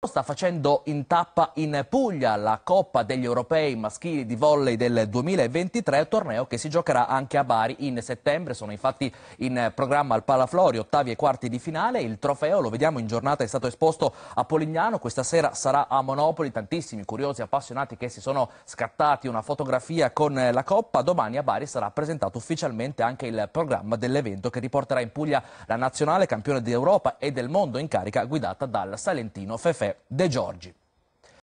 Sta facendo in tappa in Puglia la Coppa degli Europei maschili di volley del 2023, torneo che si giocherà anche a Bari in settembre. Sono infatti in programma al Palaflori ottavi e quarti di finale. Il trofeo, lo vediamo in giornata, è stato esposto a Polignano. Questa sera sarà a Monopoli. Tantissimi curiosi e appassionati che si sono scattati una fotografia con la Coppa. Domani a Bari sarà presentato ufficialmente anche il programma dell'evento che riporterà in Puglia la nazionale campione d'Europa e del mondo in carica guidata dal Salentino Fefe. De Giorgi.